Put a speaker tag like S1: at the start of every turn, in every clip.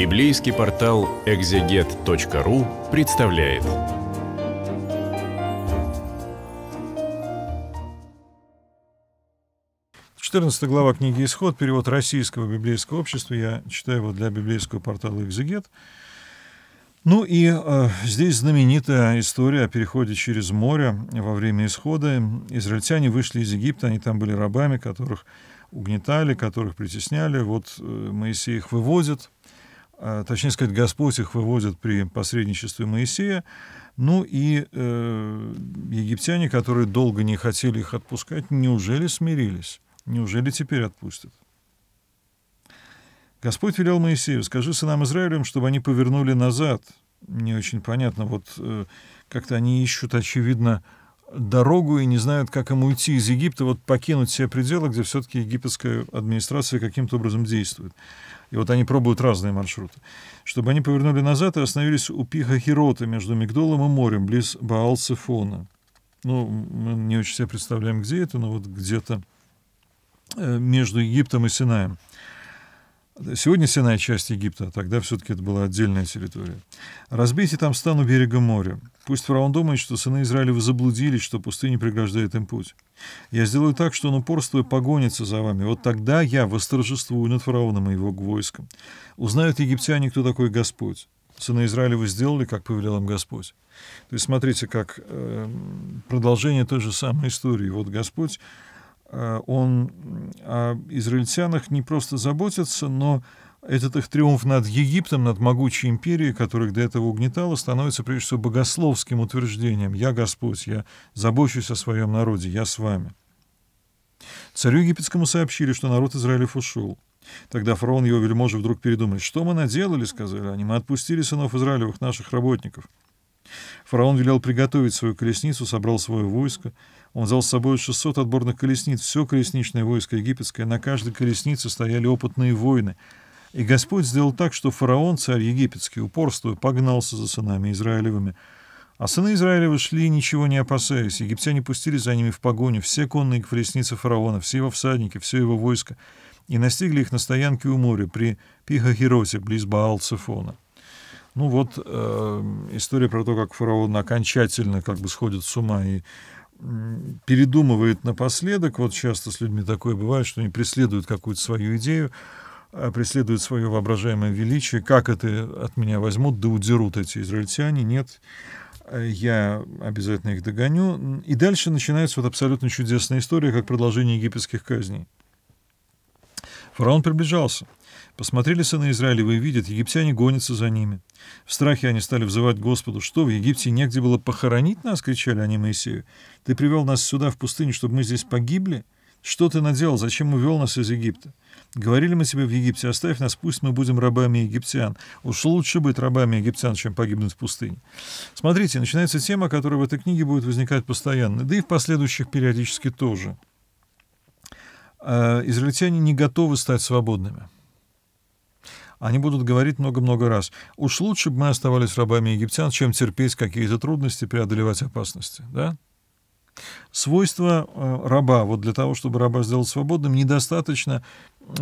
S1: Библейский портал exeget.ru представляет. Четырнадцатая глава книги «Исход», перевод российского библейского общества. Я читаю его для библейского портала «Экзегет». Ну и э, здесь знаменитая история о переходе через море во время исхода. Израильтяне вышли из Египта, они там были рабами, которых угнетали, которых притесняли. Вот э, Моисей их выводит – а, точнее сказать, Господь их выводит при посредничестве Моисея. Ну и э, египтяне, которые долго не хотели их отпускать, неужели смирились? Неужели теперь отпустят? Господь велел Моисею, скажи сынам Израилем, чтобы они повернули назад. Не очень понятно, вот э, как-то они ищут, очевидно, дорогу и не знают, как им уйти из Египта, вот покинуть все пределы, где все-таки египетская администрация каким-то образом действует и вот они пробуют разные маршруты, чтобы они повернули назад и остановились у пиха Хироты между Мигдолом и морем, близ Баал-Сефона. Ну, мы не очень себе представляем, где это, но вот где-то э, между Египтом и Синаем. Сегодня Синай – часть Египта, а тогда все-таки это была отдельная территория. «Разбейте там стану берега моря. Пусть фараон думает, что сыны Израилева заблудились, что пустыня преграждает им путь. Я сделаю так, что он упорство и погонится за вами. Вот тогда я восторжествую над фараоном и его войском. Узнают египтяне, кто такой Господь. Сына Израилева сделали, как повелел им Господь. То есть смотрите, как э, продолжение той же самой истории. Вот Господь, э, он о израильтянах не просто заботится, но этот их триумф над Египтом, над могучей империей, которых до этого угнетало, становится прежде всего богословским утверждением «Я Господь, я забочусь о своем народе, я с вами». Царю египетскому сообщили, что народ Израилев ушел. Тогда фараон и его вельможи вдруг передумали. «Что мы наделали?» — сказали они. «Мы отпустили сынов Израилевых, наших работников». Фараон велел приготовить свою колесницу, собрал свое войско. Он взял с собой 600 отборных колесниц, все колесничное войско египетское. На каждой колеснице стояли опытные воины — и Господь сделал так, что фараон, царь египетский, упорствуя, погнался за сынами Израилевыми. А сыны Израилева шли, ничего не опасаясь. Египтяне пустили за ними в погоню все конные колесницы фараона, все его всадники, все его войско, и настигли их на стоянке у моря при Пихахироте, близ Баал-Цефона. Ну вот э, история про то, как фараон окончательно как бы сходит с ума и передумывает напоследок. Вот часто с людьми такое бывает, что они преследуют какую-то свою идею, Э, преследует свое воображаемое величие. Как это от меня возьмут, да удерут эти израильтяне? Нет, э, я обязательно их догоню. И дальше начинается вот абсолютно чудесная история, как продолжение египетских казней. Фараон приближался. Посмотрели сыны Израилева и видят, египтяне гонятся за ними. В страхе они стали взывать Господу. «Что, в Египте негде было похоронить нас?» — кричали они Моисею. «Ты привел нас сюда, в пустыню, чтобы мы здесь погибли?» Что ты наделал? Зачем увел нас из Египта? Говорили мы тебе в Египте, оставь нас, пусть мы будем рабами египтян. Уж лучше быть рабами египтян, чем погибнуть в пустыне. Смотрите, начинается тема, которая в этой книге будет возникать постоянно, да и в последующих периодически тоже. Э, израильтяне не готовы стать свободными. Они будут говорить много-много раз. Уж лучше бы мы оставались рабами египтян, чем терпеть какие-то трудности, преодолевать опасности. Да? свойства э, раба, вот для того, чтобы раба сделать свободным, недостаточно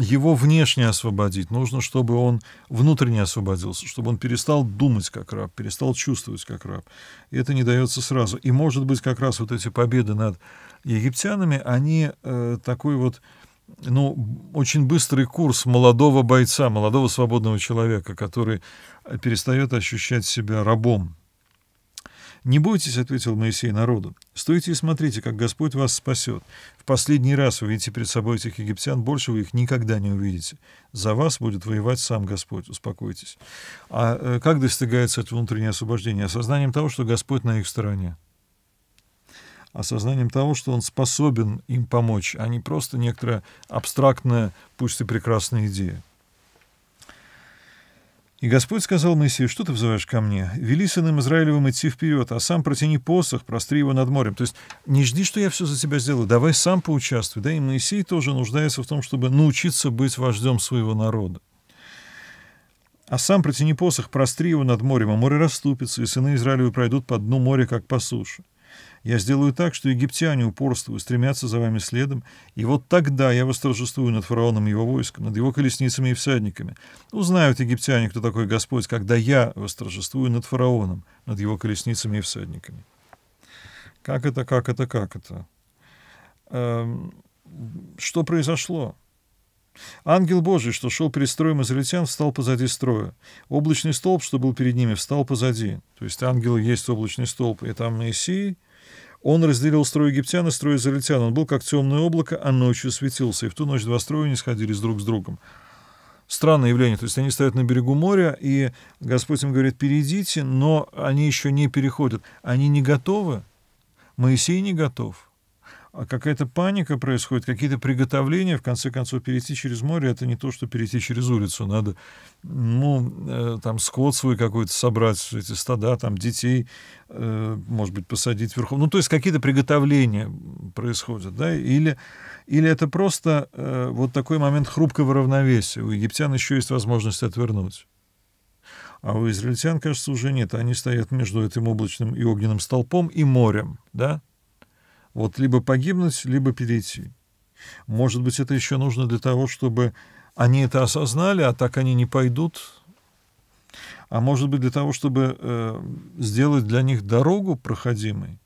S1: его внешне освободить. Нужно, чтобы он внутренне освободился, чтобы он перестал думать как раб, перестал чувствовать как раб. И это не дается сразу. И, может быть, как раз вот эти победы над египтянами, они э, такой вот ну, очень быстрый курс молодого бойца, молодого свободного человека, который перестает ощущать себя рабом, «Не бойтесь», — ответил Моисей народу, — «стойте и смотрите, как Господь вас спасет. В последний раз увидите перед собой этих египтян, больше вы их никогда не увидите. За вас будет воевать сам Господь, успокойтесь». А э, как достигается это внутреннее освобождение? Осознанием того, что Господь на их стороне осознанием того, что он способен им помочь, а не просто некоторая абстрактная, пусть и прекрасная идея. И Господь сказал Моисею, что ты взываешь ко мне? Вели сыном Израилевым идти вперед, а сам протяни посох, простри его над морем. То есть не жди, что я все за тебя сделаю, давай сам поучаствуй. Да, и Моисей тоже нуждается в том, чтобы научиться быть вождем своего народа. А сам протяни посох, простри его над морем, а море расступится, и сыны Израилевы пройдут по дну моря, как по суше. Я сделаю так, что египтяне упорствуют, стремятся за вами следом, и вот тогда я восторжествую над фараоном и его войском, над его колесницами и всадниками. Узнают египтяне, кто такой Господь, когда я восторжествую над фараоном, над его колесницами и всадниками. Как это, как это, как это? Эм, что произошло? Ангел Божий, что шел перед строем израильтян, встал позади строя. Облачный столб, что был перед ними, встал позади. То есть ангел есть облачный столб, и там Моисей. Он разделил строй египтян и строй израильтян. Он был как темное облако, а ночью светился. И в ту ночь два строя не сходились друг с другом. Странное явление. То есть они стоят на берегу моря, и Господь им говорит, перейдите, но они еще не переходят. Они не готовы. Моисей не готов. А какая-то паника происходит, какие-то приготовления, в конце концов, перейти через море, это не то, что перейти через улицу, надо, ну, э, там, скот свой какой-то собрать, эти стада, там, детей, э, может быть, посадить верхом, ну, то есть какие-то приготовления происходят, да, или, или это просто э, вот такой момент хрупкого равновесия, у египтян еще есть возможность отвернуть. А у израильтян, кажется, уже нет. Они стоят между этим облачным и огненным столпом и морем, да? Вот либо погибнуть, либо перейти. Может быть, это еще нужно для того, чтобы они это осознали, а так они не пойдут. А может быть, для того, чтобы э, сделать для них дорогу проходимой.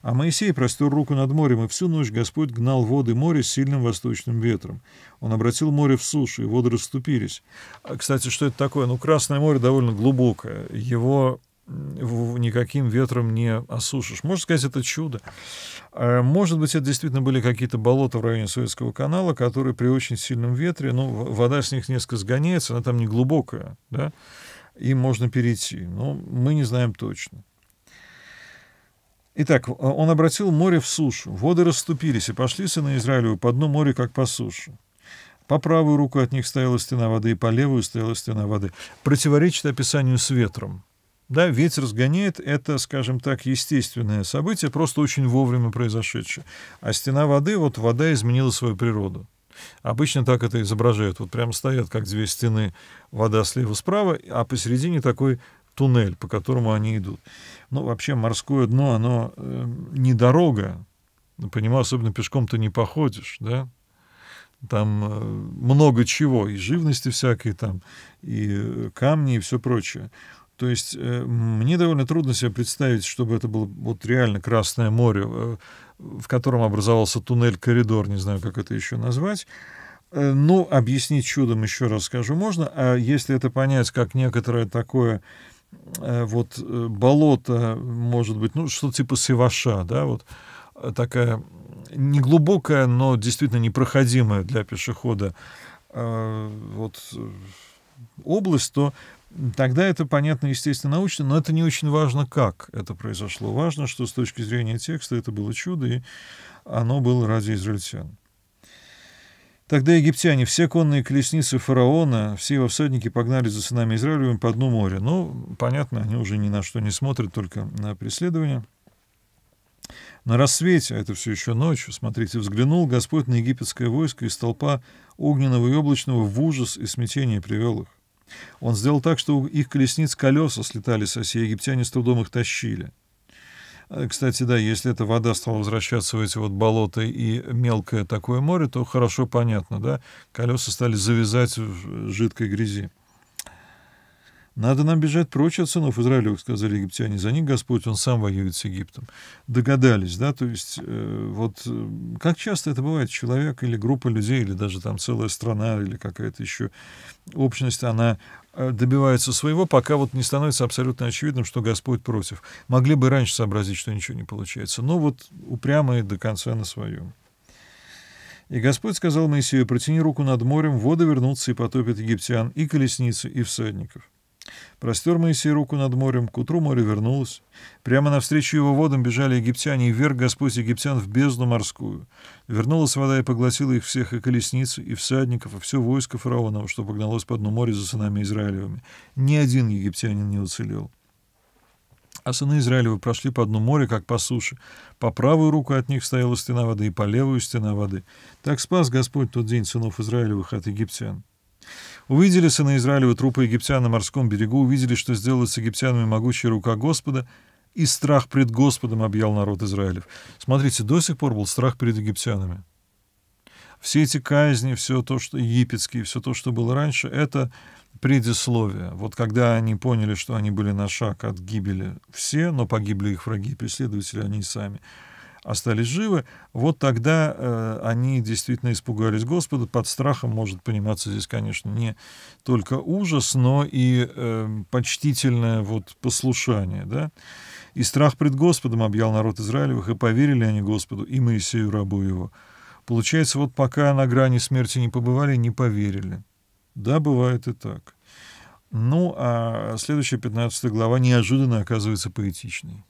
S1: А Моисей простер руку над морем, и всю ночь Господь гнал воды моря сильным восточным ветром. Он обратил море в сушу, и воды расступились. А, кстати, что это такое? Ну, Красное море довольно глубокое. Его никаким ветром не осушишь. Можно сказать, это чудо. А, может быть, это действительно были какие-то болота в районе Советского канала, которые при очень сильном ветре, ну, вода с них несколько сгоняется, она там не глубокая, да, и можно перейти. Но мы не знаем точно. Итак, э, он обратил море в сушу. Воды расступились и пошли сыны Израилю по дну моря, как по суше. По правую руку от них стояла стена воды, и по левую стояла стена воды. Противоречит описанию с ветром. Да, ветер сгоняет — это, скажем так, естественное событие, просто очень вовремя произошедшее. А стена воды — вот вода изменила свою природу. Обычно так это изображают. Вот прямо стоят, как две стены, вода слева-справа, а посередине такой туннель, по которому они идут. Но вообще морское дно, оно э, не дорога. Понимаю, особенно пешком ты не походишь, да? Там э, много чего, и живности всякой там, и э, камни, и все прочее. То есть э, мне довольно трудно себе представить, чтобы это было вот реально Красное море, э, в котором образовался туннель, коридор, не знаю, как это еще назвать. Ну, объяснить чудом, еще раз скажу, можно. А если это понять как некоторое такое вот болото, может быть, ну, что-то типа севаша, да, вот такая неглубокая, но действительно непроходимая для пешехода вот область, то Тогда это понятно, естественно, научно, но это не очень важно, как это произошло. Важно, что с точки зрения текста это было чудо, и оно было ради израильтян. Тогда египтяне, все конные колесницы фараона, все его всадники погнали за сынами Израилевым по дну моря. Ну, понятно, они уже ни на что не смотрят, только на преследование. На рассвете, а это все еще ночь, смотрите, взглянул Господь на египетское войско и столпа огненного и облачного в ужас и смятение привел их. Он сделал так, что у их колесниц колеса слетались, а все египтяне с трудом их тащили. А, кстати, да, если эта вода стала возвращаться в эти вот болота и мелкое такое море, то хорошо понятно, да, колеса стали завязать в жидкой грязи. «Надо нам бежать прочь от сынов Израилевых», — сказали египтяне. «За них Господь, Он сам воюет с Египтом». Догадались, да? То есть э, вот э, как часто это бывает? Человек или группа людей, или даже там целая страна, или какая-то еще общность, она э, добивается своего, пока вот не становится абсолютно очевидным, что Господь против. Могли бы раньше сообразить, что ничего не получается, но вот упрямые до конца на своем. И Господь сказал Моисею, протяни руку над морем, воды вернутся и потопят египтян, и колесницы, и всадников. Простер Моисей руку над морем, к утру море вернулось. Прямо навстречу его водам бежали египтяне, и вверх Господь египтян в бездну морскую. Вернулась вода и поглотила их всех, и колесницы, и всадников, и все войско фараонов, что погналось по дну моря за сынами Израилевыми. Ни один египтянин не уцелел. А сыны Израилевы прошли по дну моря, как по суше. По правую руку от них стояла стена воды, и по левую — стена воды. Так спас Господь тот день сынов Израилевых от египтян. Увидели сына Израилева трупы египтян на морском берегу, увидели, что сделала с египтянами могучая рука Господа, и страх пред Господом объял народ Израилев. Смотрите, до сих пор был страх перед египтянами. Все эти казни, все то, что египетские, все то, что было раньше, это предисловие. Вот когда они поняли, что они были на шаг от гибели все, но погибли их враги и преследователи, они и сами — остались живы, вот тогда э, они действительно испугались Господа. Под страхом может пониматься здесь, конечно, не только ужас, но и э, почтительное вот послушание, да. И страх пред Господом объял народ Израилевых, и поверили они Господу и Моисею, рабу его. Получается, вот пока на грани смерти не побывали, не поверили. Да, бывает и так. Ну, а следующая 15 глава неожиданно оказывается поэтичной.